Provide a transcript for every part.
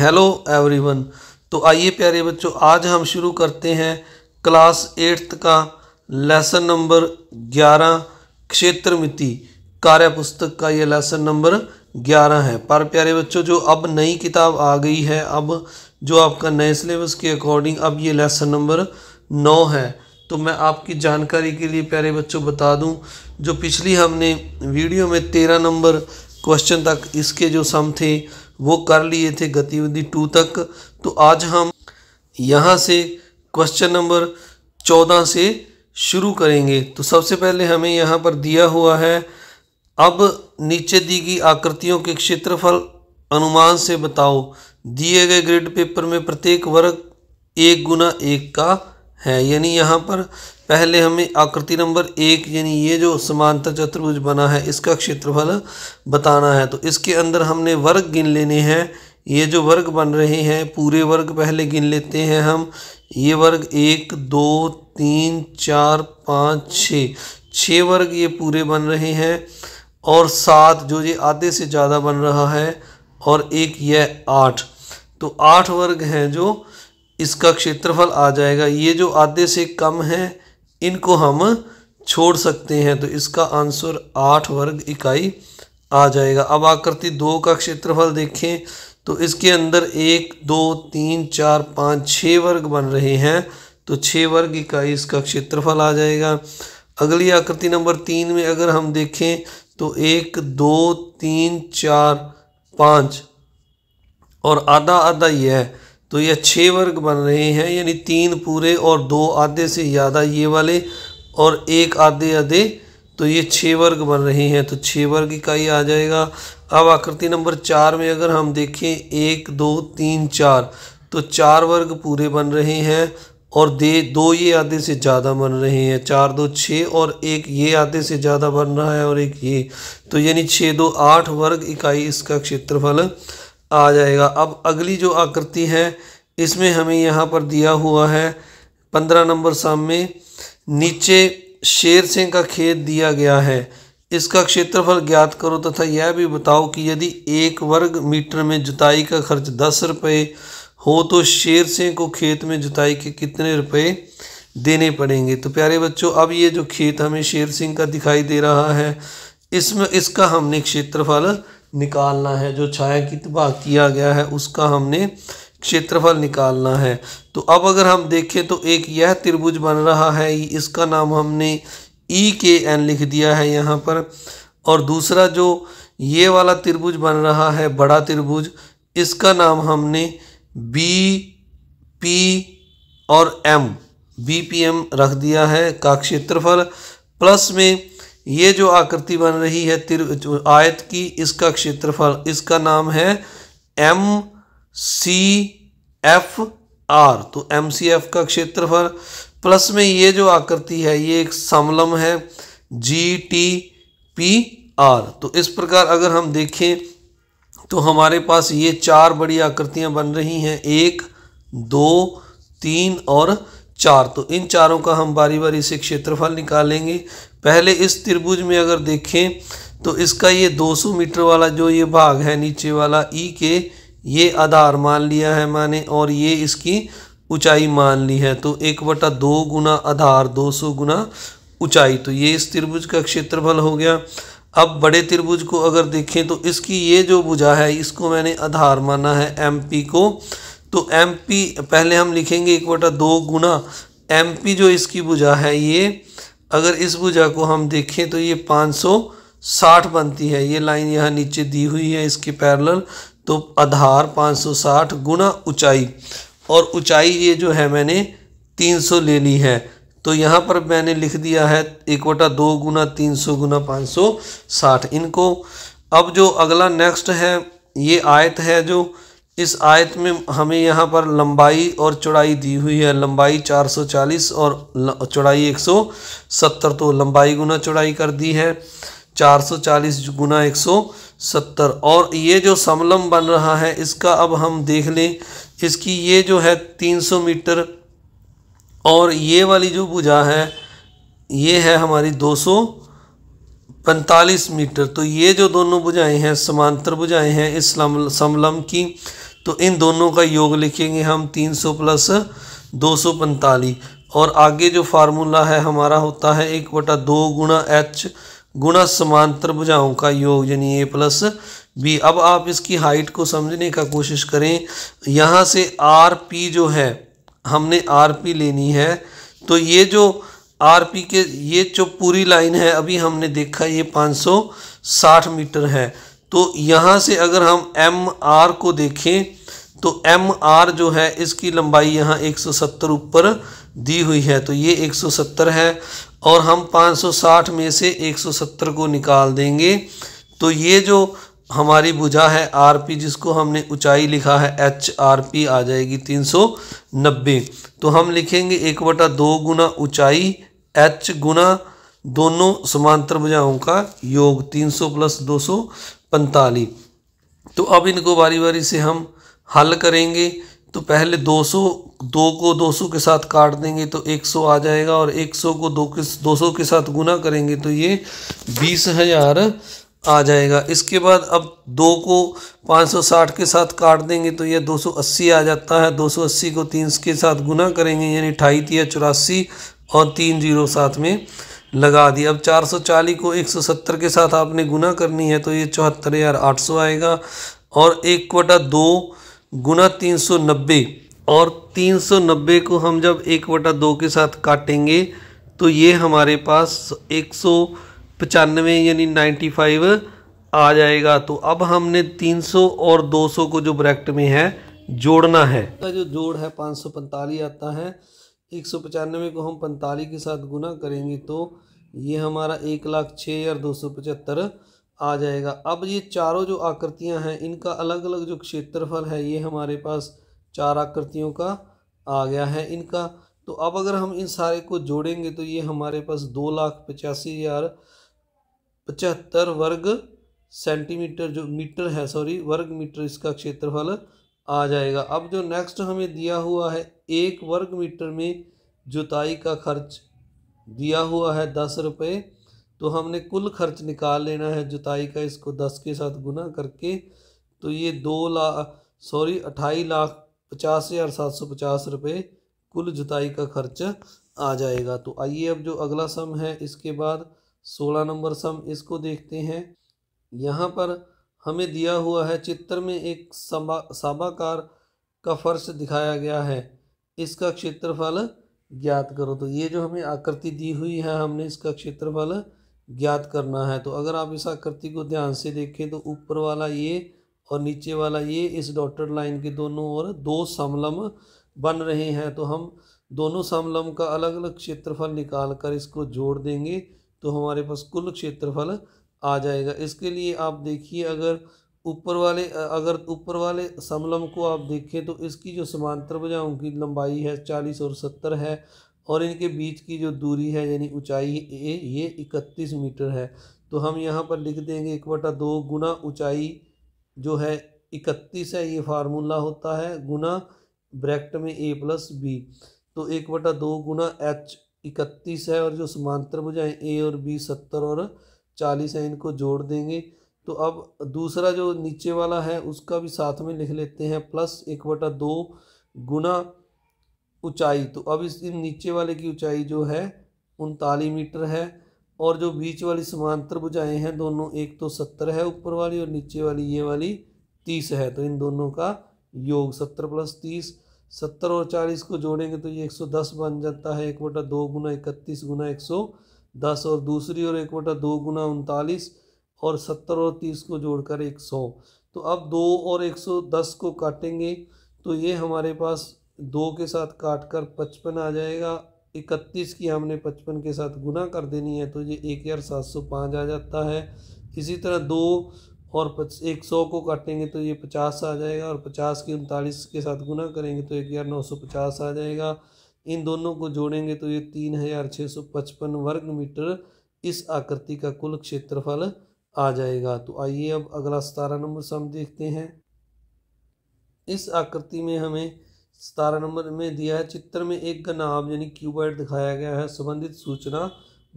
hello everyone तो आइए प्यारे बच्चों आज हम शुरू करते हैं क्लास एट्थ का लेसन नंबर ग्यारह क्षेत्र मिति कार्य पुस्तक का ये लेसन नंबर ग्यारह है पर प्यारे बच्चों जो अब नई किताब आ गई है अब जो आपका नए सिलेबस के अकॉर्डिंग अब ये लेसन नंबर नौ है तो मैं आपकी जानकारी के लिए प्यारे बच्चों बता दूं जो पिछली हमने वीडियो में तेरह नंबर क्वेश्चन तक इसके जो सम थे वो कर लिए थे गतिविधि टू तक तो आज हम यहाँ से क्वेश्चन नंबर चौदह से शुरू करेंगे तो सबसे पहले हमें यहाँ पर दिया हुआ है अब नीचे दी गई आकृतियों के क्षेत्रफल अनुमान से बताओ दिए गए ग्रिड पेपर में प्रत्येक वर्ग एक गुना एक का है यानी यहाँ पर पहले हमें आकृति नंबर एक यानी ये जो समानता चतुर्भुज बना है इसका क्षेत्रफल बताना है तो इसके अंदर हमने वर्ग गिन लेने हैं ये जो वर्ग बन रहे हैं पूरे वर्ग पहले गिन लेते हैं हम ये वर्ग एक दो तीन चार पाँच छः छः वर्ग ये पूरे बन रहे हैं और सात जो ये आधे से ज़्यादा बन रहा है और एक यह आठ तो आठ वर्ग हैं जो इसका क्षेत्रफल आ जाएगा ये जो आधे से कम है इनको हम छोड़ सकते हैं तो इसका आंसर आठ वर्ग इकाई आ जाएगा अब आकृति दो का क्षेत्रफल देखें तो इसके अंदर एक दो तीन चार पाँच छः वर्ग बन रहे हैं तो छः वर्ग इकाई इसका क्षेत्रफल आ जाएगा अगली आकृति नंबर तीन में अगर हम देखें तो एक दो तीन चार पाँच और आधा आधा यह तो यह छः वर्ग बन रहे हैं यानी तीन पूरे और दो आधे से ज़्यादा ये वाले और एक आधे आधे तो ये छः वर्ग बन रहे हैं तो छः वर्ग इकाई आ जाएगा अब आकृति नंबर चार में अगर हम देखें एक दो तीन चार तो चार वर्ग पूरे बन रहे हैं और दे दो ये आधे से ज़्यादा बन रहे हैं चार दो छः और एक ये आधे से ज़्यादा बन रहा है और एक ये तो यानी छः दो आठ वर्ग इकाई इसका क्षेत्रफल आ जाएगा अब अगली जो आकृति है इसमें हमें यहाँ पर दिया हुआ है पंद्रह नंबर सामने नीचे शेर सिंह का खेत दिया गया है इसका क्षेत्रफल ज्ञात करो तथा यह भी बताओ कि यदि एक वर्ग मीटर में जुताई का खर्च दस रुपये हो तो शेर सिंह को खेत में जुताई के कितने रुपए देने पड़ेंगे तो प्यारे बच्चों अब ये जो खेत हमें शेर सिंह का दिखाई दे रहा है इसमें इसका हमने क्षेत्रफल निकालना है जो छाया की किया गया है उसका हमने क्षेत्रफल निकालना है तो अब अगर हम देखें तो एक यह त्रिभुज बन रहा है इसका नाम हमने ई के एन लिख दिया है यहाँ पर और दूसरा जो ये वाला त्रिभुज बन रहा है बड़ा त्रिभुज इसका नाम हमने बी पी और एम बी पी एम रख दिया है का क्षेत्रफल प्लस में ये जो आकृति बन रही है तिर आयत की इसका क्षेत्रफल इसका नाम है एम सी एफ आर तो एम सी एफ का क्षेत्रफल प्लस में ये जो आकृति है ये एक समलम है जी टी पी आर तो इस प्रकार अगर हम देखें तो हमारे पास ये चार बड़ी आकृतियां बन रही हैं एक दो तीन और चार तो इन चारों का हम बारी बारी से क्षेत्रफल निकालेंगे पहले इस त्रिभुज में अगर देखें तो इसका ये 200 मीटर वाला जो ये भाग है नीचे वाला ई के ये आधार मान लिया है माने और ये इसकी ऊंचाई मान ली है तो एक बटा दो गुना आधार दो सौ गुना ऊंचाई तो ये इस त्रिभुज का क्षेत्रफल हो गया अब बड़े त्रिभुज को अगर देखें तो इसकी ये जो भुजा है इसको मैंने आधार माना है एम पी को तो एम पी पहले हम लिखेंगे एक बटा दो गुना एम पी जो इसकी भुजा है ये अगर इस भुजा को हम देखें तो ये 560 बनती है ये लाइन यहाँ नीचे दी हुई है इसके पैरेलल तो आधार 560 गुना ऊंचाई और ऊंचाई ये जो है मैंने 300 ले ली है तो यहाँ पर मैंने लिख दिया है एक वटा दो गुना तीन सौ गुना पाँच सौ साठ इनको अब जो अगला नेक्स्ट है ये आयत है जो इस आयत में हमें यहाँ पर लंबाई और चौड़ाई दी हुई है लंबाई 440 और चौड़ाई 170 तो लंबाई गुना चौड़ाई कर दी है 440 गुना 170 और ये जो समलम बन रहा है इसका अब हम देख लें इसकी ये जो है 300 मीटर और ये वाली जो भुजा है ये है हमारी 245 मीटर तो ये जो दोनों भुजाएं हैं समांतर भुजाएं हैं इस समलम की तो इन दोनों का योग लिखेंगे हम तीन सौ प्लस दो सौ और आगे जो फार्मूला है हमारा होता है एक बटा दो गुणा एच गुणा समांतर भुजाओं का योग यानी ए प्लस बी अब आप इसकी हाइट को समझने का कोशिश करें यहाँ से आर पी जो है हमने आर पी लेनी है तो ये जो आर पी के ये जो पूरी लाइन है अभी हमने देखा ये 560 मीटर है तो यहाँ से अगर हम एम आर को देखें तो एम आर जो है इसकी लंबाई यहाँ 170 ऊपर दी हुई है तो ये 170 है और हम 560 में से 170 को निकाल देंगे तो ये जो हमारी भुजा है आर पी जिसको हमने ऊंचाई लिखा है एच आर पी आ जाएगी 390 तो हम लिखेंगे एक बटा दो गुना ऊंचाई एच गुना दोनों समांतर भुजाओं का योग 300 प्लस 200 पैंतालीस तो अब इनको बारी बारी से हम हल करेंगे तो पहले 200 दो को 200 के साथ काट देंगे तो 100 आ जाएगा और 100 को दो के 200 के साथ गुना करेंगे तो ये बीस हज़ार आ जाएगा इसके बाद अब दो को 560 के साथ काट देंगे तो यह 280 आ जाता है 280 को तीन के साथ गुना करेंगे यानी अठाई या चौरासी और तीन जीरो साथ में लगा दी अब 440 को 170 के साथ आपने गुना करनी है तो ये चौहत्तर हज़ार आठ सौ आएगा और एक बटा दो गुना तीन सौ नब्बे और तीन सौ नब्बे को हम जब एक बटा दो के साथ काटेंगे तो ये हमारे पास एक सौ पचानवे यानी नाइन्टी फाइव आ जाएगा तो अब हमने तीन सौ और दो सौ को जो ब्रैकेट में है जोड़ना है जो जोड़ है पाँच सौ पैंतालीस आता है एक सौ पचानवे को हम पैंतालीस के साथ गुना करेंगे तो ये हमारा एक लाख छः हजार दो सौ पचहत्तर आ जाएगा अब ये चारों जो आकृतियां हैं इनका अलग अलग जो क्षेत्रफल है ये हमारे पास चार आकृतियों का आ गया है इनका तो अब अगर हम इन सारे को जोड़ेंगे तो ये हमारे पास दो लाख पचासी हज़ार पचहत्तर वर्ग सेंटीमीटर जो मीटर है सॉरी वर्ग मीटर इसका क्षेत्रफल आ जाएगा अब जो नेक्स्ट हमें दिया हुआ है एक वर्ग मीटर में जुताई का खर्च दिया हुआ है दस रुपये तो हमने कुल खर्च निकाल लेना है जुताई का इसको दस के साथ गुना करके तो ये दो लाख सॉरी अट्ठाई लाख पचास हज़ार सात सौ पचास रुपये कुल जुताई का खर्च आ जाएगा तो आइए अब जो अगला सम है इसके बाद सोलह नंबर सम इसको देखते हैं यहाँ पर हमें दिया हुआ है चित्र में एक सभा साबाकार का फर्श दिखाया गया है इसका क्षेत्रफल ज्ञात करो तो ये जो हमें आकृति दी हुई है हमने इसका क्षेत्रफल ज्ञात करना है तो अगर आप इस आकृति को ध्यान से देखें तो ऊपर वाला ये और नीचे वाला ये इस डॉटेड लाइन के दोनों ओर दो समलम बन रहे हैं तो हम दोनों समलम का अलग अलग क्षेत्रफल निकाल कर इसको जोड़ देंगे तो हमारे पास कुल क्षेत्रफल आ जाएगा इसके लिए आप देखिए अगर ऊपर वाले अगर ऊपर वाले समलम को आप देखें तो इसकी जो समांतर भुजाओं की लंबाई है चालीस और सत्तर है और इनके बीच की जो दूरी है यानी ऊंचाई ये इकतीस मीटर है तो हम यहाँ पर लिख देंगे एक बटा दो गुना ऊंचाई जो है इकतीस है ये फार्मूला होता है गुना ब्रैक्ट में ए प्लस बी तो एक बटा दो गुना एच इकतीस है और जो समांतर भुजाएं ए और बी सत्तर और चालीस है इनको जोड़ देंगे तो अब दूसरा जो नीचे वाला है उसका भी साथ में लिख लेते हैं प्लस एक बटा दो गुना ऊंचाई तो अब इस नीचे वाले की ऊंचाई जो है उनतालीस मीटर है और जो बीच वाली समांतर बुझाएँ हैं दोनों एक तो सत्तर है ऊपर वाली और नीचे वाली ये वाली तीस है तो इन दोनों का योग सत्तर प्लस तीस सत्तर और चालीस को जोड़ेंगे तो ये एक सौ दस बन जाता है एक बटा दो गुना इकतीस गुना एक सौ दस और दूसरी और एक बटा दो गुना उनतालीस और सत्तर और तीस को जोड़कर एक सौ तो अब दो और एक सौ दस को काटेंगे तो ये हमारे पास दो के साथ काट कर पचपन आ जाएगा इकतीस की हमने पचपन के साथ गुना कर देनी है तो ये एक हज़ार सात सौ पाँच आ जाता है इसी तरह दो और पच एक सौ को काटेंगे तो ये पचास आ जाएगा और पचास की उनतालीस के साथ गुना करेंगे तो एक हज़ार नौ सौ पचास आ जाएगा इन दोनों को जोड़ेंगे तो ये तीन हज़ार छः सौ पचपन वर्ग मीटर इस आकृति का कुल क्षेत्रफल आ जाएगा तो आइए अब अगला सतारह नंबर सम देखते हैं इस आकृति में हमें सतारह नंबर में दिया है चित्र में एक गनाब यानी क्यूबॉइड दिखाया गया है संबंधित सूचना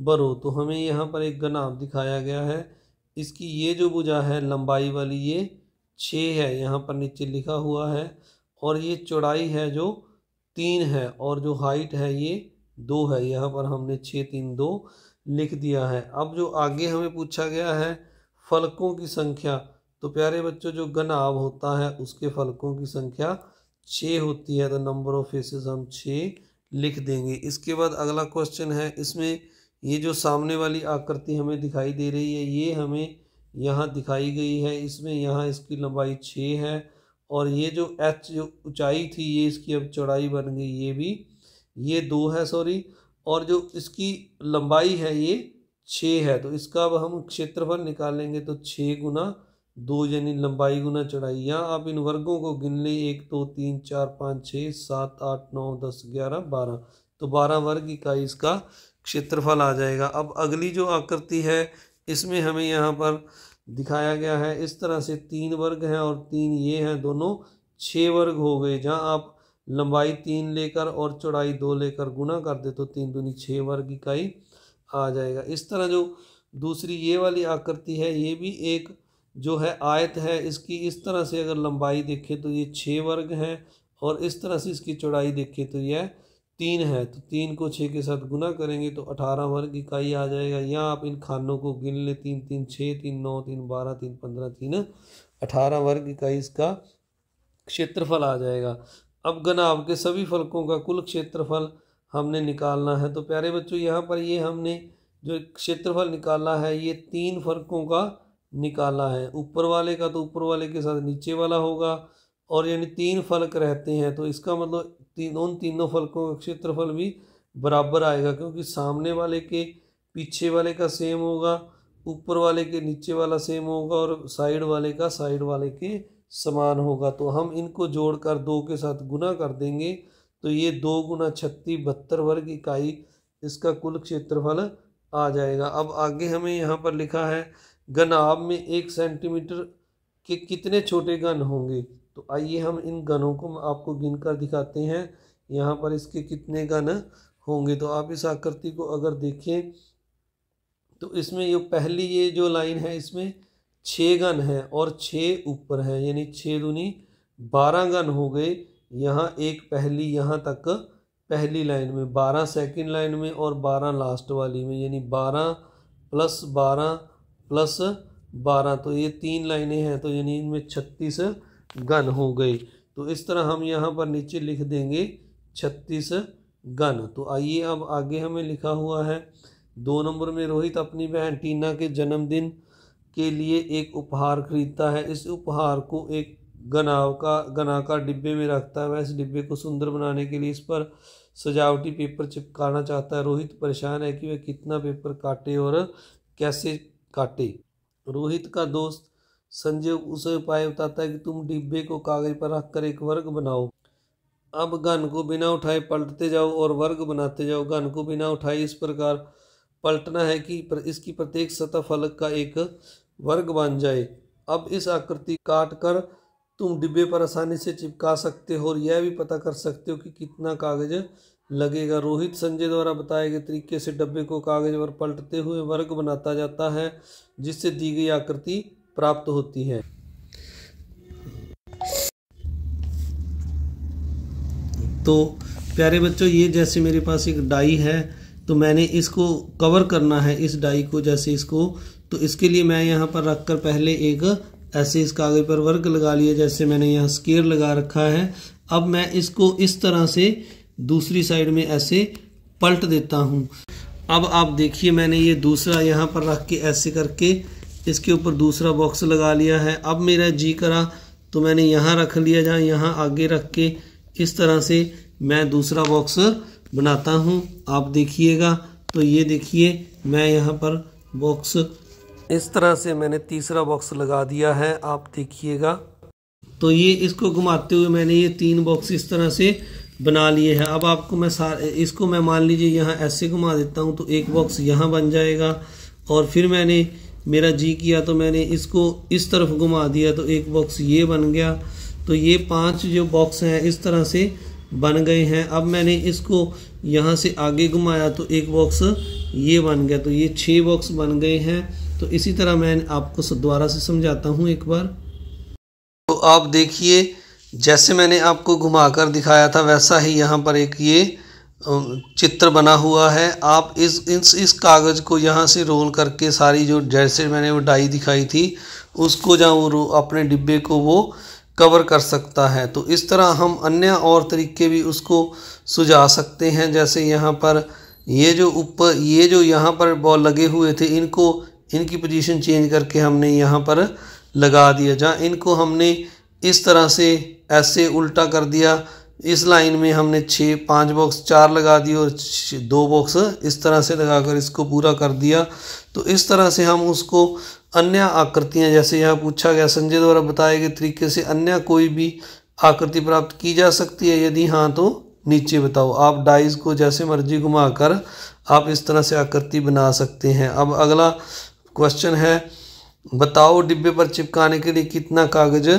बरो तो हमें यहाँ पर एक गनाब दिखाया गया है इसकी ये जो भुजा है लंबाई वाली ये छः है यहाँ पर नीचे लिखा हुआ है और ये चौड़ाई है जो तीन है और जो हाइट है ये दो है यहाँ पर हमने छः तीन दो लिख दिया है अब जो आगे हमें पूछा गया है फलकों की संख्या तो प्यारे बच्चों जो घनाभ होता है उसके फलकों की संख्या छ होती है तो नंबर ऑफ फेसेस हम छ लिख देंगे इसके बाद अगला क्वेश्चन है इसमें ये जो सामने वाली आकृति हमें दिखाई दे रही है ये हमें यहाँ दिखाई गई है इसमें यहाँ इसकी लंबाई छ है और ये जो एच जो ऊंचाई थी ये इसकी अब चौड़ाई बन गई ये भी ये दो है सॉरी और जो इसकी लंबाई है ये छः है तो इसका अब हम क्षेत्रफल निकालेंगे तो छः गुना दो यानी लंबाई गुना चौड़ाई यहाँ आप इन वर्गों को गिन लें एक दो तो, तीन चार पाँच छः सात आठ नौ दस ग्यारह बारह तो बारह वर्ग इकाई इसका क्षेत्रफल आ जाएगा अब अगली जो आकृति है इसमें हमें यहाँ पर दिखाया गया है इस तरह से तीन वर्ग हैं और तीन ये हैं दोनों छः वर्ग हो गए जहाँ आप लंबाई तीन लेकर और चौड़ाई दो लेकर गुना कर दे तो तीन दूनी छः वर्ग इकाई आ जाएगा इस तरह जो दूसरी ये वाली आकृति है ये भी एक जो है आयत है इसकी इस तरह से अगर लंबाई देखें तो ये छः वर्ग है और इस तरह से इसकी चौड़ाई देखें तो यह तीन है तो तीन को छः के साथ गुना करेंगे तो अठारह वर्ग इकाई आ जाएगा या आप इन खानों को गिन लें तीन तीन छः तीन नौ तीन बारह तीन पंद्रह तीन अठारह वर्ग इकाई इसका क्षेत्रफल आ जाएगा अब गनाव के सभी फलकों का कुल क्षेत्रफल हमने निकालना है तो प्यारे बच्चों यहाँ पर ये हमने जो क्षेत्रफल निकाला है ये तीन फलकों का निकाला है ऊपर वाले का तो ऊपर वाले के साथ नीचे वाला होगा और यानी तीन फलक रहते हैं तो इसका मतलब तीन उन तीनों फलकों का क्षेत्रफल भी बराबर आएगा क्योंकि सामने वाले के पीछे वाले का सेम होगा ऊपर वाले के नीचे वाला सेम होगा और साइड वाले का साइड वाले के समान होगा तो हम इनको जोड़कर दो के साथ गुना कर देंगे तो ये दो गुना छत्तीस बहत्तर वर्ग इकाई इसका कुल क्षेत्रफल आ जाएगा अब आगे हमें यहाँ पर लिखा है गनाब में एक सेंटीमीटर के कितने छोटे गन होंगे तो आइए हम इन गनों को आपको गिन कर दिखाते हैं यहाँ पर इसके कितने गन होंगे तो आप इस आकृति को अगर देखें तो इसमें ये पहली ये जो लाइन है इसमें छः गन है और छः ऊपर है यानी छः दूनी बारह गन हो गए यहाँ एक पहली यहाँ तक पहली लाइन में बारह सेकंड लाइन में और बारह लास्ट वाली में यानी बारह प्लस बारह प्लस बारह तो ये तीन लाइनें हैं तो यानी इनमें छत्तीस गन हो गए तो इस तरह हम यहाँ पर नीचे लिख देंगे छत्तीस गन तो आइए अब आगे हमें लिखा हुआ है दो नंबर में रोहित अपनी बहन टीना के जन्मदिन के लिए एक उपहार खरीदता है इस उपहार को एक गनाव का गना का डिब्बे में रखता है वह इस डिब्बे को सुंदर बनाने के लिए इस पर सजावटी पेपर चिपकाना चाहता है रोहित परेशान है कि वह कितना पेपर काटे और कैसे काटे रोहित का दोस्त संजय उसे उपाय बताता है कि तुम डिब्बे को कागज पर रख कर एक वर्ग बनाओ अब गन को बिना उठाए पलटते जाओ और वर्ग बनाते जाओ गन को बिना उठाए इस प्रकार पलटना है कि पर इसकी प्रत्येक सतह फलक का एक वर्ग बन जाए अब इस आकृति काट कर तुम डिब्बे पर आसानी से चिपका सकते हो और यह भी पता कर सकते हो कि कितना कागज़ लगेगा रोहित संजय द्वारा बताए गए तरीके से डब्बे को कागज़ पर पलटते हुए वर्ग बनाता जाता है जिससे दी गई आकृति प्राप्त होती है तो प्यारे बच्चों ये जैसे मेरे पास एक डाई है तो मैंने इसको कवर करना है इस डाई को जैसे इसको तो इसके लिए मैं यहाँ पर रख कर पहले एक ऐसे इस कागज़ पर वर्क लगा लिया जैसे मैंने यहाँ स्केयर लगा रखा है अब मैं इसको इस तरह से दूसरी साइड में ऐसे पलट देता हूँ अब आप देखिए मैंने ये दूसरा यहाँ पर रख के ऐसे करके इसके ऊपर दूसरा बॉक्स लगा लिया है अब मेरा जी करा तो मैंने यहाँ रख लिया जहाँ यहाँ आगे रख के इस तरह से मैं दूसरा बॉक्स बनाता हूँ आप देखिएगा तो ये देखिए मैं यहाँ पर बॉक्स इस तरह से मैंने तीसरा बॉक्स लगा दिया है आप देखिएगा तो ये इसको घुमाते हुए मैंने ये तीन बॉक्स इस तरह से बना लिए हैं अब आपको मैं सारे इसको मैं मान लीजिए यहाँ ऐसे घुमा देता हूँ तो एक बॉक्स यहाँ बन जाएगा और फिर मैंने मेरा जी किया तो मैंने इसको इस तरफ घुमा दिया तो एक बॉक्स ये बन गया तो ये पांच जो बॉक्स हैं इस तरह से बन गए हैं अब मैंने इसको यहाँ से आगे घुमाया तो एक बॉक्स ये बन गया तो ये छः बॉक्स बन गए हैं तो इसी तरह मैं आपको दोबारा से समझाता हूँ एक बार तो आप देखिए जैसे मैंने आपको घुमाकर दिखाया था वैसा ही यहाँ पर एक ये चित्र बना हुआ है आप इस इस, इस कागज़ को यहाँ से रोल करके सारी जो जैसे मैंने वो डाई दिखाई थी उसको जहाँ वो अपने डिब्बे को वो कवर कर सकता है तो इस तरह हम अन्य और तरीके भी उसको सुझा सकते हैं जैसे यहाँ पर ये जो ऊपर ये जो यहाँ पर बॉल लगे हुए थे इनको इनकी पोजीशन चेंज करके हमने यहाँ पर लगा दिया जहाँ इनको हमने इस तरह से ऐसे उल्टा कर दिया इस लाइन में हमने छः पाँच बॉक्स चार लगा दिए और दो बॉक्स इस तरह से लगाकर इसको पूरा कर दिया तो इस तरह से हम उसको अन्य आकृतियाँ जैसे यहाँ पूछा गया संजय द्वारा बताए गए तरीके से अन्य कोई भी आकृति प्राप्त की जा सकती है यदि हाँ तो नीचे बताओ आप डाइज को जैसे मर्जी घुमाकर आप इस तरह से आकृति बना सकते हैं अब अगला क्वेश्चन है बताओ डिब्बे पर चिपकाने के लिए कितना कागज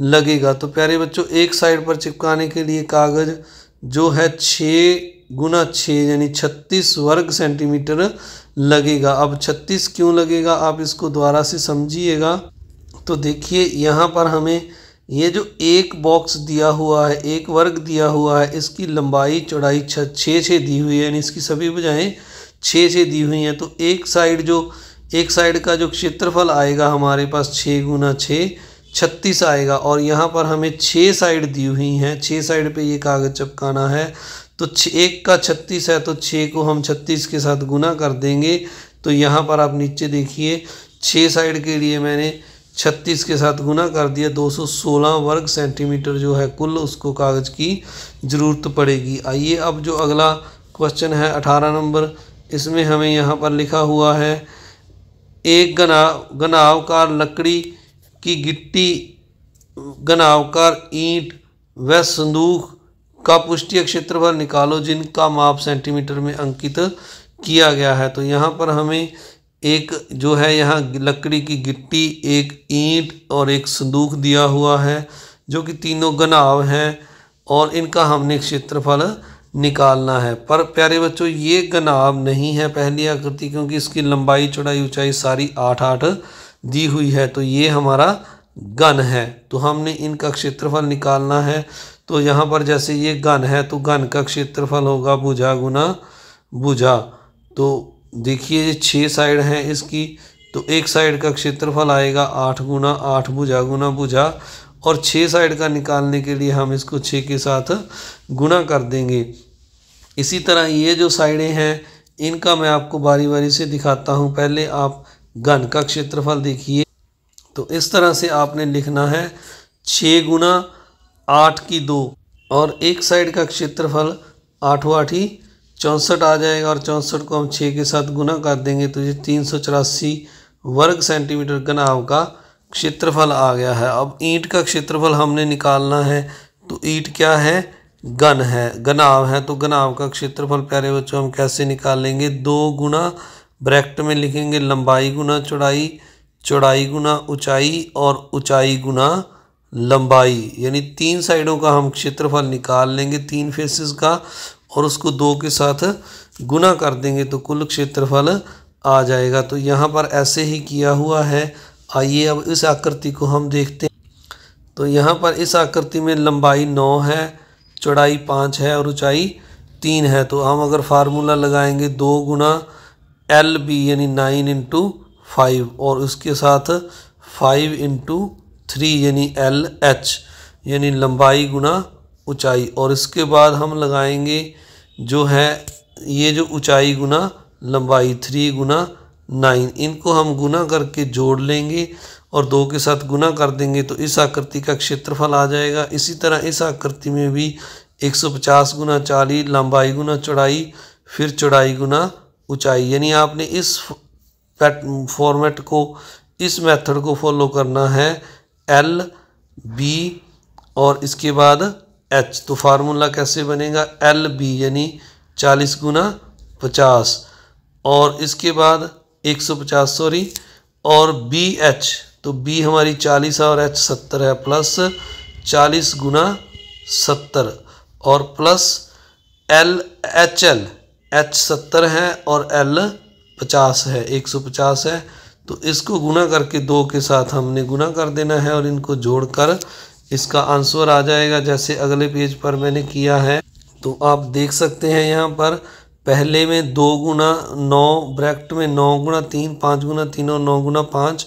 लगेगा तो प्यारे बच्चों एक साइड पर चिपकाने के लिए कागज जो है छः गुना छः यानी छत्तीस वर्ग सेंटीमीटर लगेगा अब छत्तीस क्यों लगेगा आप इसको द्वारा से समझिएगा तो देखिए यहाँ पर हमें ये जो एक बॉक्स दिया हुआ है एक वर्ग दिया हुआ है इसकी लंबाई चौड़ाई छः छः दी हुई है यानी इसकी सभी बजाएँ छः छः दी हुई हैं तो एक साइड जो एक साइड का जो क्षेत्रफल आएगा हमारे पास छः गुना छः छत्तीस आएगा और यहाँ पर हमें छः साइड दी हुई हैं छः साइड पे ये कागज़ चपकाना है तो एक का छत्तीस है तो छः को हम छत्तीस के साथ गुना कर देंगे तो यहाँ पर आप नीचे देखिए छः साइड के लिए मैंने छत्तीस के साथ गुना कर दिया दो सौ सोलह वर्ग सेंटीमीटर जो है कुल उसको कागज़ की ज़रूरत पड़ेगी आइए अब जो अगला क्वेश्चन है अठारह नंबर इसमें हमें यहाँ पर लिखा हुआ है एक गनाव गनावकार लकड़ी की गिट्टी गनावकार ईंट व संदूक का पुष्टि क्षेत्रफल निकालो जिनका माप सेंटीमीटर में अंकित किया गया है तो यहाँ पर हमें एक जो है यहाँ लकड़ी की गिट्टी एक ईंट और एक संदूक दिया हुआ है जो कि तीनों घनाव हैं और इनका हमने क्षेत्रफल निकालना है पर प्यारे बच्चों ये गनाब नहीं है पहली आकृति क्योंकि इसकी लंबाई चौड़ाई ऊंचाई सारी आठ आठ दी हुई है तो ये हमारा गन है तो हमने इनका क्षेत्रफल निकालना है तो यहाँ पर जैसे ये गन है तो गन का क्षेत्रफल होगा बुझा गुना बुझा तो देखिए ये छः साइड हैं इसकी तो एक साइड का क्षेत्रफल आएगा आठ गुना आठ बुझा गुना बुझा और छः साइड का निकालने के लिए हम इसको छः के साथ गुना कर देंगे इसी तरह ये जो साइडें हैं इनका मैं आपको बारी बारी से दिखाता हूँ पहले आप घन का क्षेत्रफल देखिए तो इस तरह से आपने लिखना है छः गुना आठ की दो और एक साइड का क्षेत्रफल आठों ही चौंसठ आ जाएगा और चौंसठ को हम छः के साथ गुना कर देंगे तो ये तीन सौ चौरासी वर्ग सेंटीमीटर घन आपका क्षेत्रफल आ गया है अब ईंट का क्षेत्रफल हमने निकालना है तो ईंट क्या है गन है गनाव है तो गनाव का क्षेत्रफल प्यारे बच्चों हम कैसे निकालेंगे दो गुना ब्रैक्ट में लिखेंगे लंबाई गुना चौड़ाई चौड़ाई गुना ऊंचाई और ऊंचाई गुना लंबाई यानी तीन साइडों का हम क्षेत्रफल निकाल लेंगे तीन फेसेस का और उसको दो के साथ गुना कर देंगे तो कुल क्षेत्रफल आ जाएगा तो यहाँ पर ऐसे ही किया हुआ है आइए अब इस आकृति को हम देखते हैं तो यहाँ पर इस आकृति में लंबाई नौ है चौड़ाई पाँच है और ऊंचाई तीन है तो हम अगर फार्मूला लगाएंगे दो गुना एल बी यानी नाइन इंटू फाइव और उसके साथ फाइव इंटू थ्री यानी एल एच यानी लंबाई गुना ऊंचाई और इसके बाद हम लगाएंगे जो है ये जो ऊंचाई गुना लंबाई थ्री गुना नाइन इनको हम गुना करके जोड़ लेंगे और दो के साथ गुना कर देंगे तो इस आकृति का क्षेत्रफल आ जाएगा इसी तरह इस आकृति में भी 150 गुना चाली लंबाई गुना चौड़ाई फिर चौड़ाई गुना ऊंचाई यानी आपने इस फॉर्मेट को इस मेथड को फॉलो करना है एल बी और इसके बाद एच तो फार्मूला कैसे बनेगा एल बी यानी चालीस गुना पचास और इसके बाद एक सौ पचास सॉरी और बी एच तो बी हमारी चालीस है और एच सत्तर है प्लस चालीस गुना सत्तर और plus L H L H सत्तर है और एल पचास है एक सौ पचास है तो इसको गुना करके दो के साथ हमने गुना कर देना है और इनको जोड़कर इसका आंसर आ जाएगा जैसे अगले पेज पर मैंने किया है तो आप देख सकते हैं यहाँ पर पहले में दो गुना नौ ब्रैकेट में नौ गुना तीन पाँच गुना तीन और नौ गुना पाँच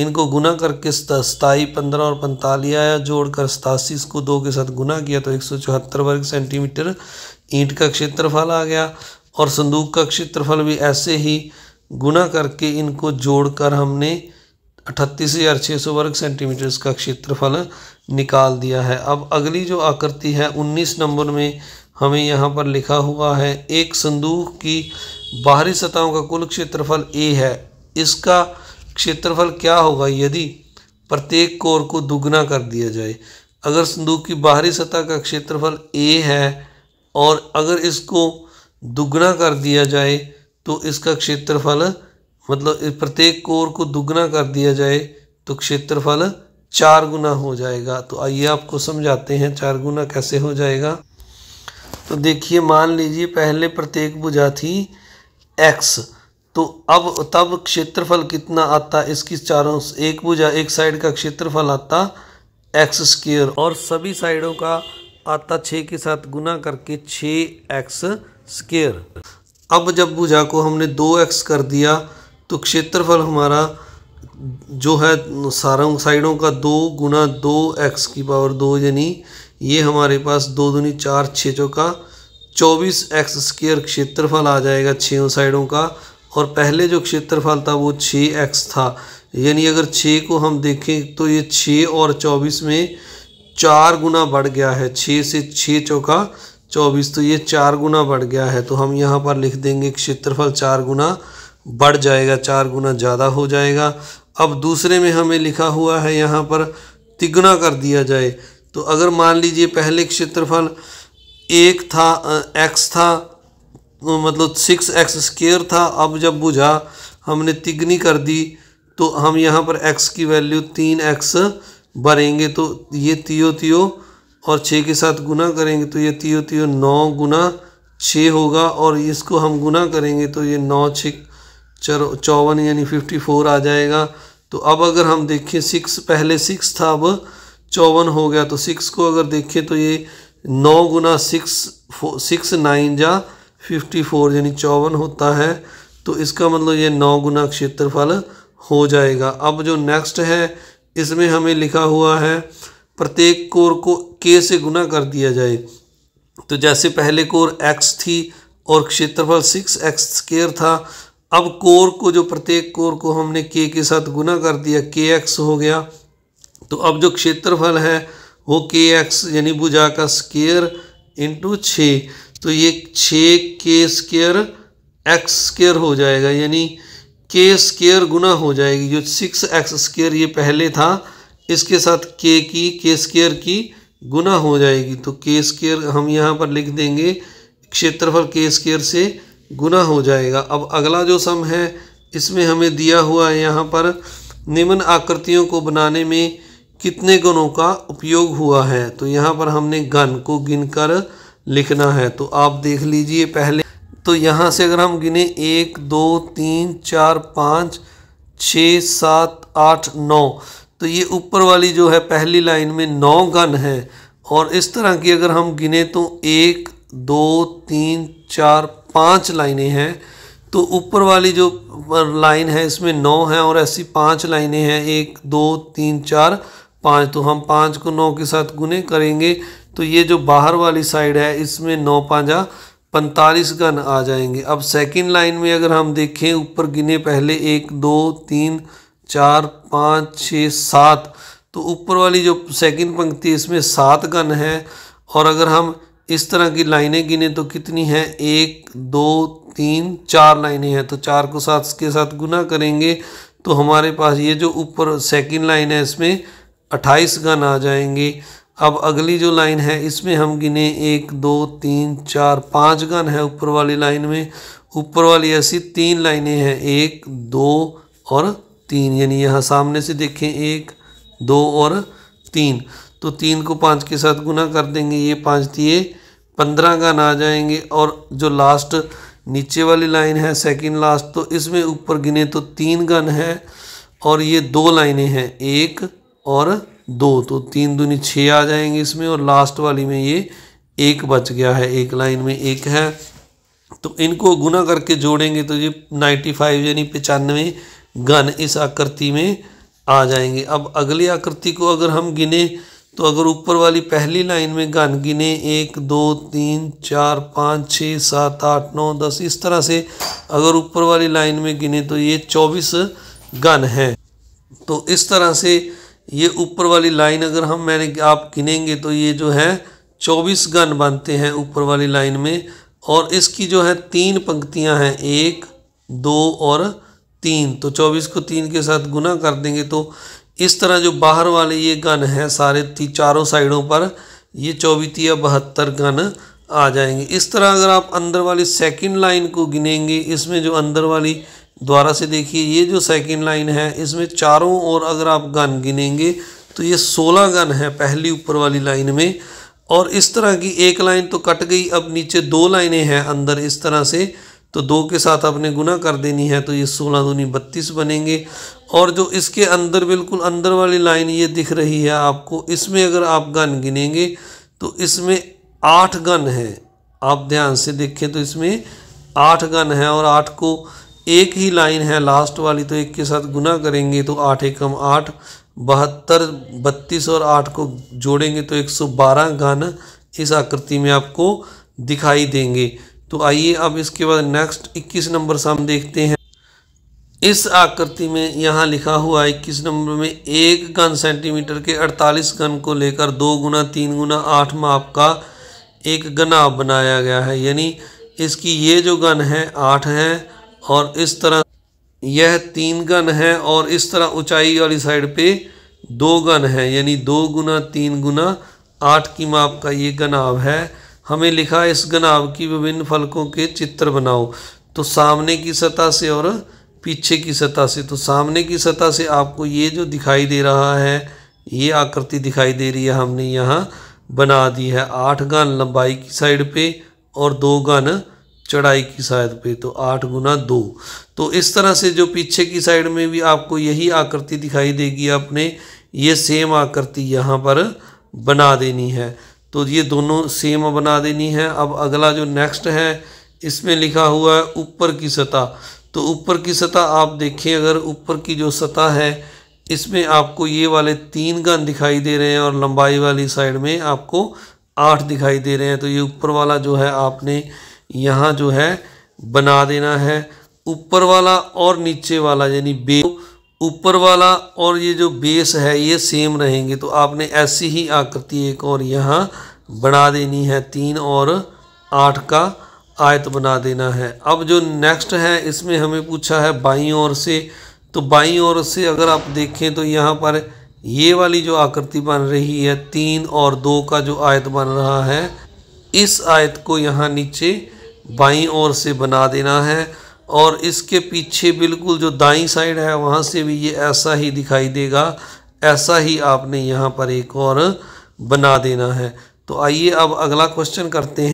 इनको गुना करके सताई पंद्रह और पैंतालीस आया जोड़कर सतासी इसको दो के साथ गुना किया तो एक सौ चौहत्तर वर्ग सेंटीमीटर ईंट का क्षेत्रफल आ गया और संदूक का क्षेत्रफल भी ऐसे ही गुना करके इनको जोड़कर हमने अठतीस हज़ार छः सौ वर्ग सेंटीमीटर इसका क्षेत्रफल निकाल दिया है अब अगली जो आकृति है उन्नीस नंबर में हमें यहाँ पर लिखा हुआ है एक संदूक की बाहरी सतहों का कुल क्षेत्रफल ए है इसका क्षेत्रफल क्या होगा यदि प्रत्येक कोर को दुगना कर दिया जाए अगर संदूक की बाहरी सतह का क्षेत्रफल ए है और अगर इसको दुगना कर दिया जाए तो इसका क्षेत्रफल मतलब प्रत्येक कोर को दुगना कर दिया जाए तो क्षेत्रफल चार गुना हो जाएगा तो आइए आपको समझाते हैं चार गुना कैसे हो जाएगा तो देखिए मान लीजिए पहले प्रत्येक भुजा थी एक्स तो अब तब क्षेत्रफल कितना आता इसकी चारों एक भुजा एक साइड का क्षेत्रफल आता एक्स स्क्र और सभी साइडों का आता छः के साथ गुना करके छः एक्स स्क्र अब जब भुजा को हमने दो एक्स कर दिया तो क्षेत्रफल हमारा जो है सारों साइडों का दो गुना दो एक्स की पावर दो यानी ये हमारे पास दो दूनी चार छः चौका चौबीस एक्स स्क्र क्षेत्रफल आ जाएगा छः साइडों का और पहले जो क्षेत्रफल था वो छः एक्स था यानी अगर छः को हम देखें तो ये छः और चौबीस में चार गुना बढ़ गया है छः से छः चौका चौबीस तो ये चार गुना बढ़ गया है तो हम यहाँ पर लिख देंगे क्षेत्रफल चार गुना बढ़ जाएगा चार गुना ज़्यादा हो जाएगा अब दूसरे में हमें लिखा हुआ है यहाँ पर तिगुना कर दिया जाए तो अगर मान लीजिए पहले क्षेत्रफल एक था एक्स था तो मतलब सिक्स एक्स स्केयर था अब जब बुझा हमने तिगनी कर दी तो हम यहाँ पर एक्स की वैल्यू तीन एक्स भरेंगे तो ये तियो तीयो और छः के साथ गुना करेंगे तो ये तीयो तीयो नौ गुना छः होगा और इसको हम गुना करेंगे तो ये नौ छ चर चौवन यानी फिफ्टी फोर आ जाएगा तो अब अगर हम देखें सिक्स पहले सिक्स था अब चौवन हो गया तो सिक्स को अगर देखें तो ये नौ गुना सिक्स सिक्स नाइन जा फिफ्टी फोर यानी चौवन होता है तो इसका मतलब ये नौ गुना क्षेत्रफल हो जाएगा अब जो नेक्स्ट है इसमें हमें लिखा हुआ है प्रत्येक कोर को के से गुना कर दिया जाए तो जैसे पहले कोर एक्स थी और क्षेत्रफल सिक्स एक्स स्केयर था अब कोर को जो प्रत्येक कोर को हमने के के साथ गुना कर दिया के एक्स हो गया तो अब जो क्षेत्रफल है वो के एक्स यानी भुजा का स्केयर इंटू छ तो ये छ के स्केयर एक्स स्केयर हो जाएगा यानी के स्केयर गुना हो जाएगी जो सिक्स एक्स स्केयर ये पहले था इसके साथ के की के स्केयर की गुना हो जाएगी तो के स्केयर हम यहाँ पर लिख देंगे क्षेत्रफल के स्केयर से गुना हो जाएगा अब अगला जो सम है इसमें हमें दिया हुआ है यहाँ पर निम्न आकृतियों को बनाने में कितने गनों का उपयोग हुआ है तो यहाँ पर हमने गन को गिनकर लिखना है तो आप देख लीजिए पहले तो यहाँ से अगर हम गिने एक दो तीन चार पाँच छः सात आठ नौ तो ये ऊपर वाली जो है पहली लाइन में नौ गन है और इस तरह की अगर हम गिने तो एक दो तीन चार पाँच लाइनें हैं तो ऊपर वाली जो लाइन है इसमें नौ है और ऐसी पांच लाइनें हैं एक दो तीन चार पाँच तो हम पाँच को नौ के साथ गुने करेंगे तो ये जो बाहर वाली साइड है इसमें नौ पाँजा पैंतालीस गन आ जाएंगे अब सेकंड लाइन में अगर हम देखें ऊपर गिने पहले एक दो तीन चार पाँच छः सात तो ऊपर वाली जो सेकंड पंक्ति इसमें सात गन है और अगर हम इस तरह की लाइनें गिने तो कितनी हैं एक दो तीन चार लाइनें हैं तो चार को सात के साथ गुना करेंगे तो हमारे पास ये जो ऊपर सेकंड लाइन है इसमें अट्ठाईस गन आ जाएंगी अब अगली जो लाइन है इसमें हम गिने एक दो तीन चार पाँच गन है ऊपर वाली लाइन में ऊपर वाली ऐसी तीन लाइनें हैं एक दो और तीन यानी यहाँ सामने से देखें एक दो और तीन तो तीन को पाँच के साथ गुना कर देंगे ये पाँच दिए पंद्रह गन आ जाएंगे और जो लास्ट नीचे वाली लाइन है सेकंड लास्ट तो इसमें ऊपर गिने तो तीन गन है और ये दो लाइनें हैं एक और दो तो तीन दूनी छः आ जाएंगे इसमें और लास्ट वाली में ये एक बच गया है एक लाइन में एक है तो इनको गुना करके जोड़ेंगे तो ये नाइन्टी फाइव यानी पचानवे गन इस आकृति में आ जाएंगे अब अगली आकृति को अगर हम गिने तो अगर ऊपर वाली पहली लाइन में गन गिने एक दो तीन चार पाँच छः सात आठ नौ दस इस तरह से अगर ऊपर वाली लाइन में गिने तो ये चौबीस गन है तो इस तरह से ये ऊपर वाली लाइन अगर हम मैंने आप गिनेंगे तो ये जो है चौबीस गन बनते हैं ऊपर वाली लाइन में और इसकी जो है तीन पंक्तियां हैं एक दो और तीन तो चौबीस को तीन के साथ गुना कर देंगे तो इस तरह जो बाहर वाले ये गन हैं सारे ती चारों साइडों पर ये चौबीस या बहत्तर गन आ जाएंगे इस तरह अगर आप अंदर वाली सेकंड लाइन को गिनेंगे इसमें जो अंदर वाली दोबारा से देखिए ये जो सेकंड लाइन है इसमें चारों ओर अगर आप गन गिनेंगे तो ये सोलह गन है पहली ऊपर वाली लाइन में और इस तरह की एक लाइन तो कट गई अब नीचे दो लाइनें हैं अंदर इस तरह से तो दो के साथ आपने गुना कर देनी है तो ये सोलह दूनी बत्तीस बनेंगे और जो इसके अंदर बिल्कुल अंदर वाली लाइन ये दिख रही है आपको इसमें अगर आप गन गिनेंगे तो इसमें आठ गन है आप ध्यान से देखें तो इसमें आठ गन है और आठ को एक ही लाइन है लास्ट वाली तो एक के साथ गुना करेंगे तो आठ एकम आठ बहत्तर बत्तीस और आठ को जोड़ेंगे तो एक सौ बारह गान इस आकृति में आपको दिखाई देंगे तो आइए अब इसके बाद नेक्स्ट इक्कीस नंबर से हम देखते हैं इस आकृति में यहाँ लिखा हुआ है इक्कीस नंबर में एक गन सेंटीमीटर के अड़तालीस गन को लेकर दो गुना तीन गुना आठ माप का एक गना बनाया गया है यानी इसकी ये जो गन है आठ है और इस तरह यह तीन गन है और इस तरह ऊंचाई वाली साइड पे दो गन है यानी दो गुना तीन गुना आठ की माप का ये गनाव है हमें लिखा इस गनाव की विभिन्न फलकों के चित्र बनाओ तो सामने की सतह से और पीछे की सतह से तो सामने की सतह से आपको ये जो दिखाई दे रहा है ये आकृति दिखाई दे रही है हमने यहाँ बना दी है आठ गन लंबाई की साइड पे और दो गन चढ़ाई की साइड पे तो आठ गुना दो तो इस तरह से जो पीछे की साइड में भी आपको यही आकृति दिखाई देगी आपने ये सेम आकृति यहाँ पर बना देनी है तो ये दोनों सेम बना देनी है अब अगला जो नेक्स्ट है इसमें लिखा हुआ है ऊपर की सतह तो ऊपर की सतह आप देखें अगर ऊपर की जो सतह है इसमें आपको ये वाले तीन गन दिखाई दे रहे हैं और लंबाई वाली साइड में आपको आठ दिखाई दे रहे हैं तो ये ऊपर वाला जो है आपने यहाँ जो है बना देना है ऊपर वाला और नीचे वाला यानी बे ऊपर वाला और ये जो बेस है ये सेम रहेंगे तो आपने ऐसी ही आकृति एक और यहाँ बना देनी है तीन और आठ का आयत बना देना है अब जो नेक्स्ट है इसमें हमें पूछा है बाई ओर से तो बाई ओर से अगर आप देखें तो यहाँ पर ये वाली जो आकृति बन रही है तीन और दो का जो आयत बन रहा है इस आयत को यहाँ नीचे बाई और से बना देना है और इसके पीछे बिल्कुल जो दाई साइड है वहाँ से भी ये ऐसा ही दिखाई देगा ऐसा ही आपने यहाँ पर एक और बना देना है तो आइए अब अगला क्वेश्चन करते हैं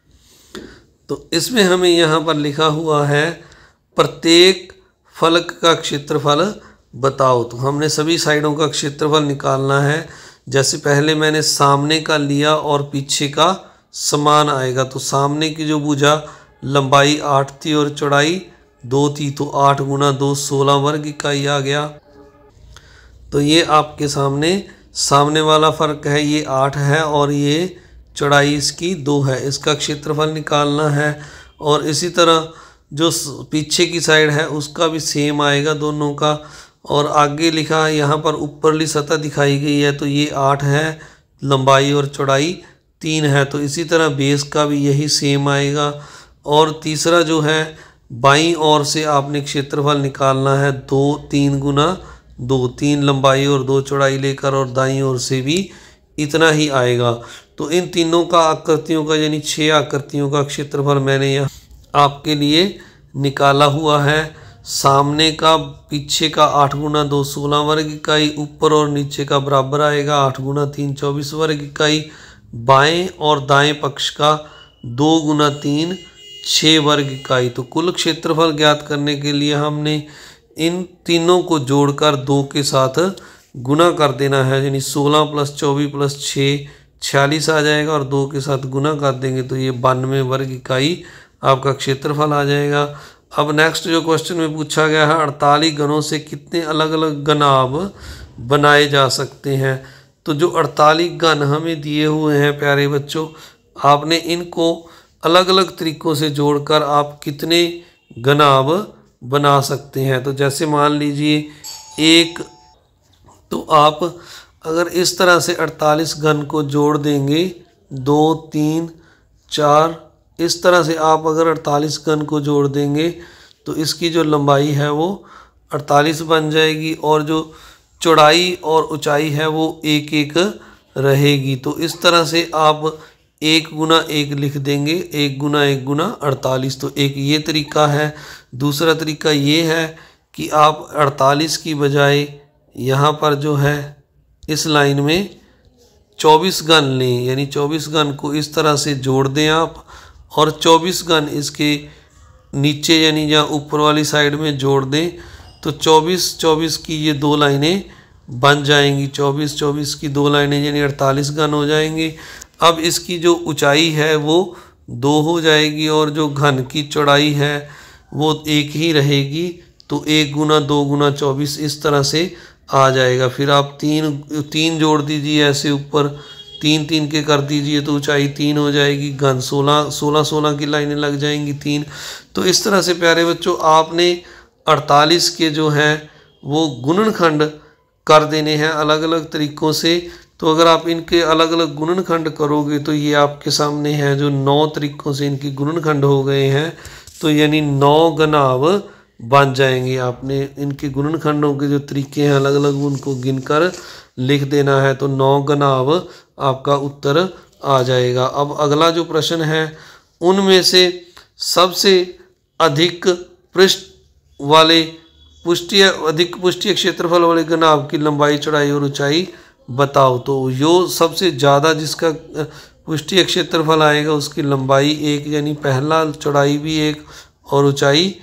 तो इसमें हमें यहाँ पर लिखा हुआ है प्रत्येक फलक का क्षेत्रफल बताओ तो हमने सभी साइडों का क्षेत्रफल निकालना है जैसे पहले मैंने सामने का लिया और पीछे का समान आएगा तो सामने की जो भुजा लंबाई आठ थी और चौड़ाई दो थी तो आठ गुना दो सोलह वर्ग इकाई आ गया तो ये आपके सामने सामने वाला फ़र्क है ये आठ है और ये चौड़ाई इसकी दो है इसका क्षेत्रफल निकालना है और इसी तरह जो पीछे की साइड है उसका भी सेम आएगा दोनों का और आगे लिखा है यहाँ पर ऊपरली सतह दिखाई गई है तो ये आठ है लंबाई और चौड़ाई तीन है तो इसी तरह बेस का भी यही सेम आएगा और तीसरा जो है बाई और से आपने क्षेत्रफल निकालना है दो तीन गुना दो तीन लंबाई और दो चौड़ाई लेकर और दाई और से भी इतना ही आएगा तो इन तीनों का आकृतियों का यानी छः आकृतियों का क्षेत्रफल मैंने यहाँ आपके लिए निकाला हुआ है सामने का पीछे का आठ गुना दो सोलह वर्ग इकाई ऊपर और नीचे का बराबर आएगा आठ गुना तीन चौबीस वर्ग इकाई बाएं और दाएं पक्ष का दो गुना तीन छः वर्ग इकाई तो कुल क्षेत्रफल ज्ञात करने के लिए हमने इन तीनों को जोड़कर दो के साथ गुना कर देना है यानी सोलह प्लस चौबीस प्लस छः छियालीस आ जाएगा और दो के साथ गुना कर देंगे तो ये बानवे वर्ग इकाई आपका क्षेत्रफल आ जाएगा अब नेक्स्ट जो क्वेश्चन में पूछा गया है अड़तालीस गणों से कितने अलग अलग गण आप बनाए जा सकते हैं तो जो अड़तालीस गण हमें दिए हुए हैं प्यारे बच्चों आपने इनको अलग अलग तरीक़ों से जोड़कर आप कितने गनाब बना सकते हैं तो जैसे मान लीजिए एक तो आप अगर इस तरह से 48 गन को जोड़ देंगे दो तीन चार इस तरह से आप अगर 48 गन को जोड़ देंगे तो इसकी जो लंबाई है वो 48 बन जाएगी और जो चौड़ाई और ऊंचाई है वो एक एक रहेगी तो इस तरह से आप एक गुना एक लिख देंगे एक गुना एक गुना अड़तालीस तो एक ये तरीका है दूसरा तरीका ये है कि आप अड़तालीस की बजाय यहाँ पर जो है इस लाइन में चौबीस गन लें यानी चौबीस गन को इस तरह से जोड़ दें आप और चौबीस गन इसके नीचे यानी या ऊपर वाली साइड में जोड़ दें तो चौबीस चौबीस की ये दो लाइनें बन जाएंगी चौबीस चौबीस की दो लाइनें यानी अड़तालीस गन हो जाएंगी अब इसकी जो ऊंचाई है वो दो हो जाएगी और जो घन की चौड़ाई है वो एक ही रहेगी तो एक गुना दो गुना चौबीस इस तरह से आ जाएगा फिर आप तीन तीन जोड़ दीजिए ऐसे ऊपर तीन तीन के कर दीजिए तो ऊंचाई तीन हो जाएगी घन सोलह सोलह सोलह की लाइनें लग जाएंगी तीन तो इस तरह से प्यारे बच्चों आपने अड़तालीस के जो हैं वो गुणनखंड कर देने हैं अलग अलग तरीक़ों से तो अगर आप इनके अलग अलग गुणनखंड करोगे तो ये आपके सामने है जो नौ तरीक़ों से इनके गुणनखंड हो गए हैं तो यानी नौ गनाव बन जाएंगे आपने इनके गुणनखंडों के जो तरीके हैं अलग अलग उनको गिनकर लिख देना है तो नौ गनाव आपका उत्तर आ जाएगा अब अगला जो प्रश्न है उनमें से सबसे अधिक पृष्ठ वाले पुष्टि अधिक पुष्टि क्षेत्रफल वाले गनाव की लंबाई चौड़ाई और ऊंचाई बताओ तो यो सबसे ज़्यादा जिसका पुष्टि क्षेत्रफल आएगा उसकी लंबाई एक यानी पहला चौड़ाई भी एक और ऊंचाई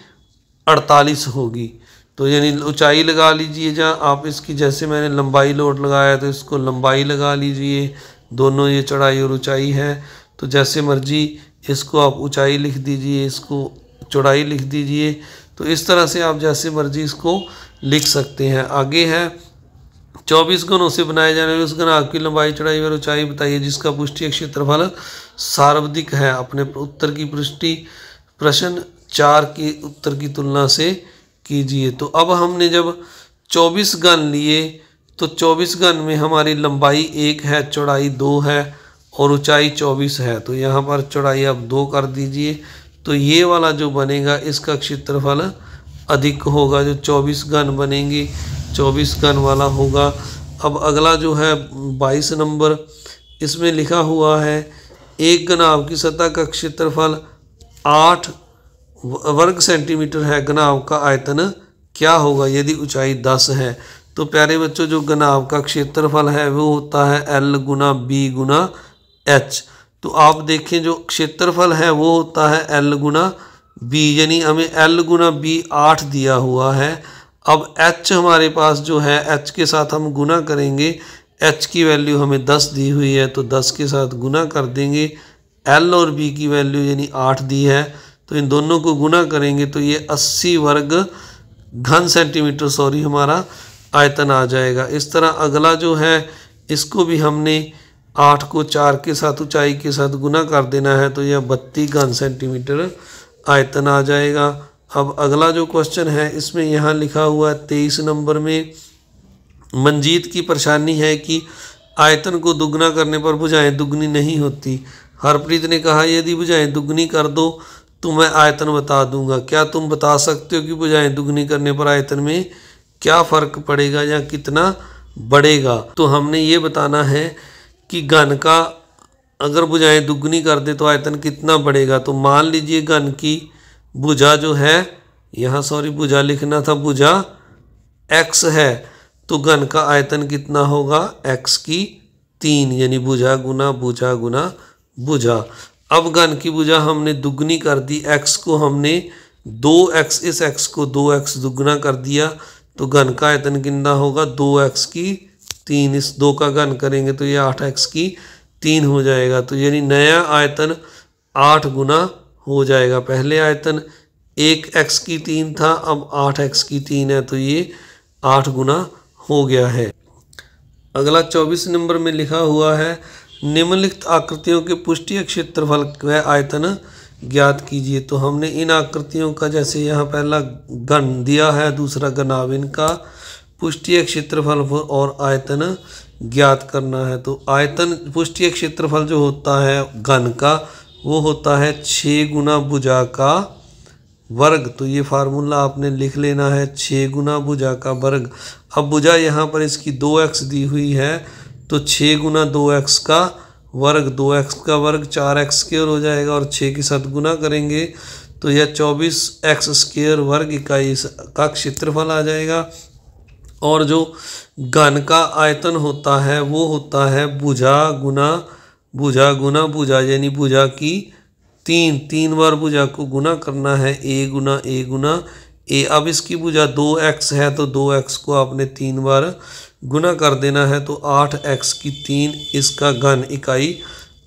अड़तालीस होगी तो यानी ऊंचाई लगा लीजिए जहाँ आप इसकी जैसे मैंने लंबाई लोट लगाया तो इसको लंबाई लगा लीजिए दोनों ये चौड़ाई और ऊंचाई है तो जैसे मर्जी इसको आप ऊंचाई लिख दीजिए इसको चौड़ाई लिख दीजिए तो इस तरह से आप जैसे मर्जी इसको लिख सकते हैं आगे है चौबीस गणों से बनाए जाने वाले उस गण आपकी लंबाई चढ़ाई और ऊंचाई बताइए जिसका पुष्टि क्षेत्रफल सार्वधिक है अपने उत्तर की पुष्टि प्रश्न चार के उत्तर की तुलना से कीजिए तो अब हमने जब चौबीस गन लिए तो चौबीस गन में हमारी लंबाई एक है चौड़ाई दो है और ऊंचाई चौबीस है तो यहाँ पर चौड़ाई आप दो कर दीजिए तो ये वाला जो बनेगा इसका क्षेत्रफल अधिक होगा जो चौबीस गन बनेंगे चौबीस गन वाला होगा अब अगला जो है बाईस नंबर इसमें लिखा हुआ है एक गनाव की सतह का क्षेत्रफल आठ वर्ग सेंटीमीटर है गनाव का आयतन क्या होगा यदि ऊंचाई दस है तो प्यारे बच्चों जो गनाव का क्षेत्रफल है वो होता है एल गुना बी गुना एच तो आप देखें जो क्षेत्रफल है वो होता है एल गुना बी यानी हमें एल गुना बी आठ दिया हुआ है अब h हमारे पास जो है h के साथ हम गुना करेंगे h की वैल्यू हमें 10 दी हुई है तो 10 के साथ गुना कर देंगे l और b की वैल्यू यानी 8 दी है तो इन दोनों को गुना करेंगे तो ये 80 वर्ग घन सेंटीमीटर सॉरी हमारा आयतन आ जाएगा इस तरह अगला जो है इसको भी हमने आठ को चार के साथ ऊंचाई के साथ गुना कर देना है तो यह बत्तीस घन सेंटीमीटर आयतन आ जाएगा अब अगला जो क्वेश्चन है इसमें यहाँ लिखा हुआ है तेईस नंबर में मंजीत की परेशानी है कि आयतन को दुगना करने पर बुझाएं दुगनी नहीं होती हरप्रीत ने कहा यदि बुझाएं दुगनी कर दो तो मैं आयतन बता दूंगा क्या तुम बता सकते हो कि बुझाएं दुगनी करने पर आयतन में क्या फ़र्क पड़ेगा या कितना बढ़ेगा तो हमने ये बताना है कि घन का अगर बुझाएं दुगनी कर दे तो आयतन कितना बढ़ेगा तो मान लीजिए घन की बुझा जो है यहाँ सॉरी बुझा लिखना था बुझा एक्स है तो घन का आयतन कितना होगा एक्स की तीन यानी बुझा गुना बुझा गुना बुझा अब घन की बुझा हमने दुगनी कर दी एक्स को हमने दो एक्स इस एक्स को दो एक्स दुगना कर दिया तो घन का आयतन कितना होगा दो एक्स की तीन इस दो का घन करेंगे तो ये आठ एक्स की तीन हो जाएगा तो यानी नया आयतन आठ गुना हो जाएगा पहले आयतन एक एक्स की तीन था अब आठ एक्स की तीन है तो ये आठ गुना हो गया है अगला चौबीस नंबर में लिखा हुआ है निम्नलिखित आकृतियों के पुष्टि क्षेत्रफल व आयतन ज्ञात कीजिए तो हमने इन आकृतियों का जैसे यहाँ पहला गण दिया है दूसरा गनाविन का पुष्टीय क्षेत्रफल और आयतन ज्ञात करना है तो आयतन पुष्टीय क्षेत्रफल जो होता है गण का वो होता है छः गुना भुजा का वर्ग तो ये फार्मूला आपने लिख लेना है छः गुना भुजा का वर्ग अब भुजा यहाँ पर इसकी दो एक्स दी हुई है तो छः गुना दो एक्स का वर्ग दो एक्स का वर्ग चार एक्स स्केयर हो जाएगा और छः की सत गुना करेंगे तो यह चौबीस एक्स स्केयर वर्ग इकाई का क्षेत्रफल आ जाएगा और जो घन का आयतन होता है वो होता है भुजा गुना बुझा गुना बुझा यानी बुझा की तीन तीन बार बुझा को गुना करना है ए गुना ए गुना ए अब इसकी बुझा दो एक्स है तो दो एक्स को आपने तीन बार गुना कर देना है तो आठ एक्स की तीन इसका घन इकाई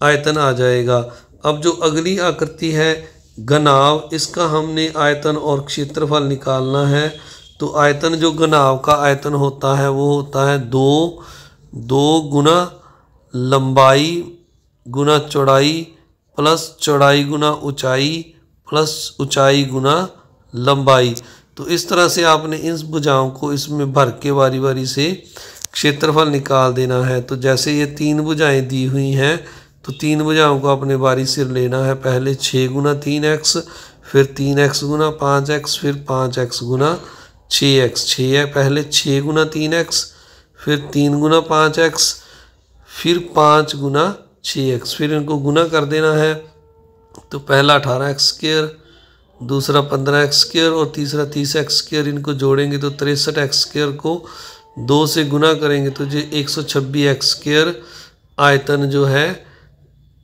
आयतन आ जाएगा अब जो अगली आकृति है घनाव इसका हमने आयतन और क्षेत्रफल निकालना है तो आयतन जो घनाव का आयतन होता है वो होता है दो दो गुना लंबाई गुना चौड़ाई प्लस चौड़ाई गुना ऊंचाई प्लस ऊंचाई गुना लंबाई तो इस तरह से आपने इन भुजाओं को इसमें भर के बारी बारी से क्षेत्रफल निकाल देना है तो जैसे ये तीन भुजाएं दी हुई हैं तो तीन भुजाओं को आपने बारी से लेना है पहले छः गुना तीन एक्स फिर तीन एक्स गुना पाँच एक्स फिर पाँच एक्स गुना छः एक्स छः है पहले छः गुना तीन एक्स फिर तीन गुना पाँच एक्स फिर पाँच गुना छः एक्स फिर इनको गुना कर देना है तो पहला अठारह एक्स स्केयर दूसरा पंद्रह एक्स स्केयर और तीसरा तीस एक्स स्केयर इनको जोड़ेंगे तो तिरसठ एक्स स्केयर को दो से गुना करेंगे तो जो एक सौ छब्बीस एक्स स्केयर आयतन जो है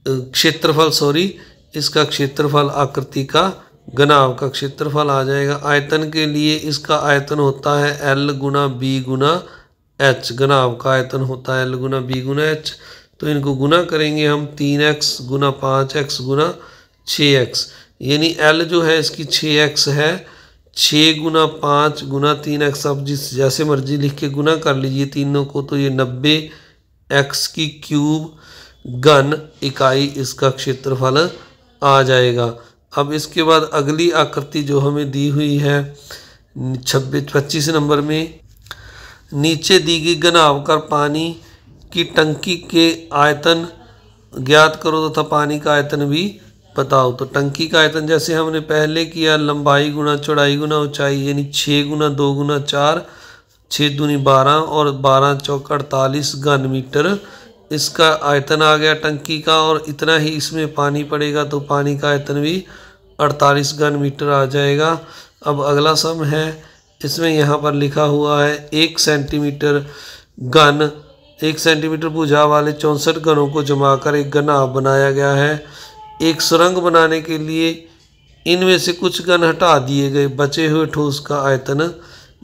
क्षेत्रफल सॉरी इसका क्षेत्रफल आकृति का गनाव का क्षेत्रफल आ जाएगा आयतन के लिए इसका आयतन होता है एल गुना बी गुना एच गनाव का आयतन होता है एल गुना बी गुना एच तो इनको गुना करेंगे हम तीन एक्स गुना पाँच एक्स गुना छः एक्स यानी एल जो है इसकी छः एक्स है छः गुना पाँच गुना तीन एक्स आप जिस जैसे मर्जी लिख के गुना कर लीजिए तीनों को तो ये नब्बे एक्स की क्यूब गन इकाई इसका क्षेत्रफल आ जाएगा अब इसके बाद अगली आकृति जो हमें दी हुई है छब्बीस पच्चीस नंबर में नीचे दी गई घनाव कर पानी कि टंकी के आयतन ज्ञात करो तथा तो पानी का आयतन भी बताओ तो टंकी का आयतन जैसे हमने पहले किया लंबाई गुना चौड़ाई गुना ऊंचाई यानी छः गुना दो गुना चार छः दूनी बारह और बारह चौक अड़तालीस घन मीटर इसका आयतन आ गया टंकी का और इतना ही इसमें पानी पड़ेगा तो पानी का आयतन भी अड़तालीस घन मीटर आ जाएगा अब अगला सम है इसमें यहाँ पर लिखा हुआ है एक सेंटीमीटर घन एक सेंटीमीटर भुजा वाले चौंसठ घरों को जमाकर एक घना बनाया गया है एक सुरंग बनाने के लिए इनमें से कुछ घन हटा दिए गए बचे हुए ठोस का आयतन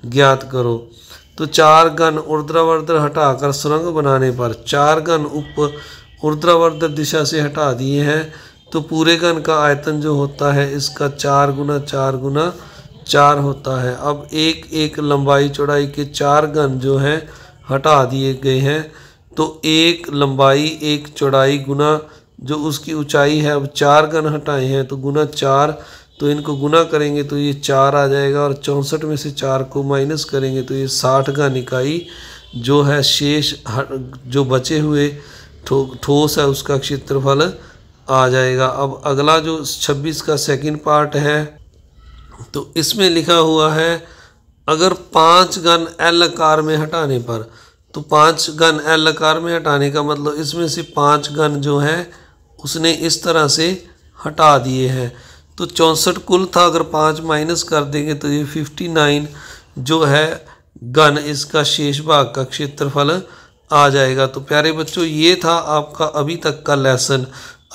ज्ञात करो तो चार घन उर्द्रवर्द्र हटाकर सुरंग बनाने पर चार घन उप उर्द्रवर्द्र दिशा से हटा दिए हैं तो पूरे घन का आयतन जो होता है इसका चार गुना चार गुना चार होता है अब एक एक लंबाई चौड़ाई के चार घन जो हैं हटा दिए गए हैं तो एक लंबाई एक चौड़ाई गुना जो उसकी ऊंचाई है अब चार गन हटाए हैं तो गुना चार तो इनको गुना करेंगे तो ये चार आ जाएगा और चौंसठ में से चार को माइनस करेंगे तो ये साठ गन इकाई जो है शेष जो बचे हुए ठोस थो, है उसका क्षेत्रफल आ जाएगा अब अगला जो 26 का सेकंड पार्ट है तो इसमें लिखा हुआ है अगर पाँच गन एल आकार में हटाने पर तो पाँच गन एल आकार में हटाने का मतलब इसमें से पाँच गन जो है उसने इस तरह से हटा दिए हैं तो चौंसठ कुल था अगर पाँच माइनस कर देंगे तो ये फिफ्टी नाइन जो है गन इसका शेष भाग का क्षेत्रफल आ जाएगा तो प्यारे बच्चों ये था आपका अभी तक का लेसन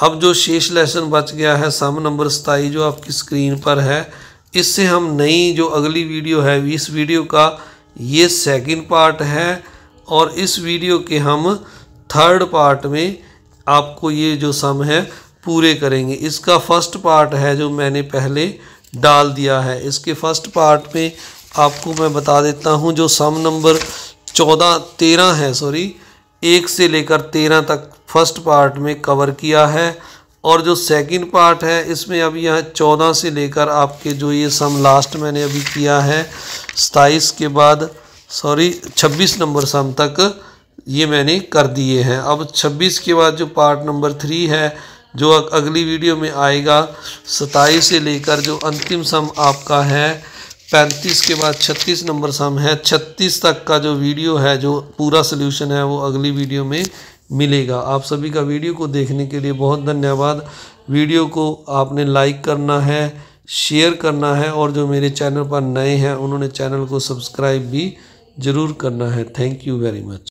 अब जो शेष लेसन बच गया है सम नंबर सताई जो आपकी स्क्रीन पर है इससे हम नई जो अगली वीडियो है इस वीडियो का ये सेकंड पार्ट है और इस वीडियो के हम थर्ड पार्ट में आपको ये जो सम है पूरे करेंगे इसका फर्स्ट पार्ट है जो मैंने पहले डाल दिया है इसके फर्स्ट पार्ट में आपको मैं बता देता हूँ जो सम नंबर चौदह तेरह है सॉरी एक से लेकर तेरह तक फर्स्ट पार्ट में कवर किया है और जो सेकंड पार्ट है इसमें अभी यहाँ चौदह से लेकर आपके जो ये सम लास्ट मैंने अभी किया है सताईस के बाद सॉरी छब्बीस नंबर सम तक ये मैंने कर दिए हैं अब छब्बीस के बाद जो पार्ट नंबर थ्री है जो अगली वीडियो में आएगा सताईस से लेकर जो अंतिम सम आपका है पैंतीस के बाद छत्तीस नंबर सम है छत्तीस तक का जो वीडियो है जो पूरा सोल्यूशन है वो अगली वीडियो में मिलेगा आप सभी का वीडियो को देखने के लिए बहुत धन्यवाद वीडियो को आपने लाइक करना है शेयर करना है और जो मेरे चैनल पर नए हैं उन्होंने चैनल को सब्सक्राइब भी ज़रूर करना है थैंक यू वेरी मच